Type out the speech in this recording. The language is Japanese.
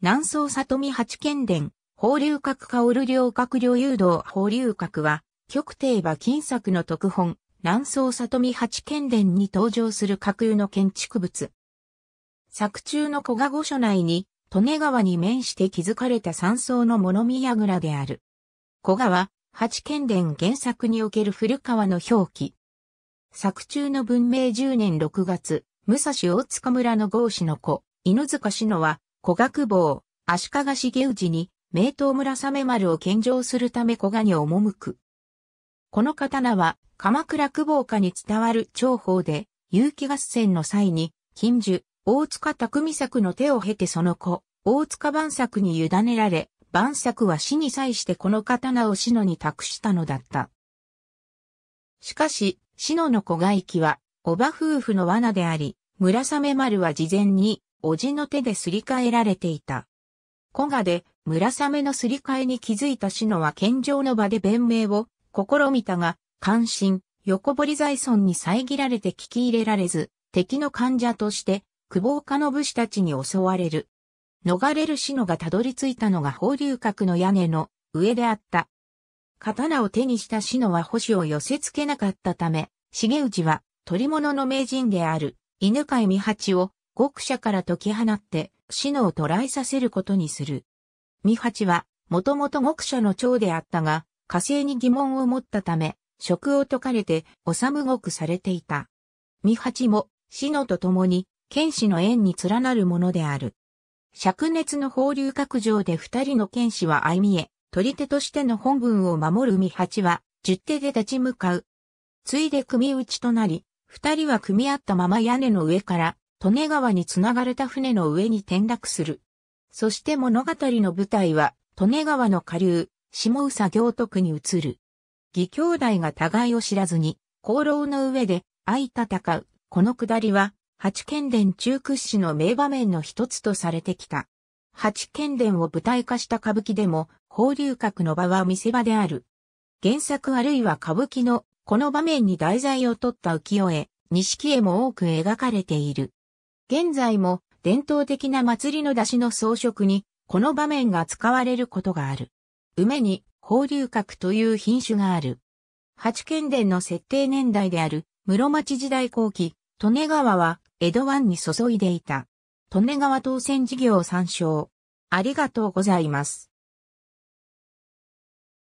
南宋里見八剣伝、法流閣薫両閣領誘導法流閣は、極帝馬金作の特本、南宋里見八剣伝に登場する架空の建築物。作中の小賀御所内に、利根川に面して築かれた山荘の物見櫓である。小賀は、八剣伝原作における古川の表記。作中の文明10年6月、武蔵大塚村の豪士の子、犬塚志乃は、古学坊、足利重氏に、名刀村雨丸を献上するため古賀に赴く。この刀は、鎌倉久保家に伝わる長宝で、有機合戦の際に、金樹、大塚匠作の手を経てその子、大塚万作に委ねられ、万作は死に際してこの刀を死のに託したのだった。しかし、死のの子行きは、叔母夫婦の罠であり、村雨丸は事前に、おじの手ですり替えられていた。古賀で、村雨のすり替えに気づいた篠は献上の場で弁明を試みたが、関心、横堀財村に遮られて聞き入れられず、敵の患者として、久保岡の武士たちに襲われる。逃れる篠がたどり着いたのが放流閣の屋根の上であった。刀を手にした篠は星を寄せ付けなかったため、重氏は、取り物の名人である、犬飼美八を国者から解き放って、死のを捕らえさせることにする。ミハチは、もともと国者の長であったが、火星に疑問を持ったため、職を解かれて、おさむごくされていた。ミハチも、死のと共に、剣士の縁に連なるものである。灼熱の放流角上で二人の剣士は相見え、取り手としての本文を守るミハチは、十手で立ち向かう。ついで組打ちとなり、二人は組み合ったまま屋根の上から利根川につながれた船の上に転落する。そして物語の舞台は、利根川の下流、下宇佐行徳に移る。義兄弟が互いを知らずに、功労の上で、相戦う、この下りは、八剣伝中屈指の名場面の一つとされてきた。八剣伝を舞台化した歌舞伎でも、放流閣の場は見せ場である。原作あるいは歌舞伎の、この場面に題材を取った浮世絵、錦絵も多く描かれている。現在も伝統的な祭りの出汁の装飾に、この場面が使われることがある。梅に、放流角という品種がある。八犬伝の設定年代である、室町時代後期、利根川は、江戸湾に注いでいた。利根川当選事業を参照。ありがとうございます。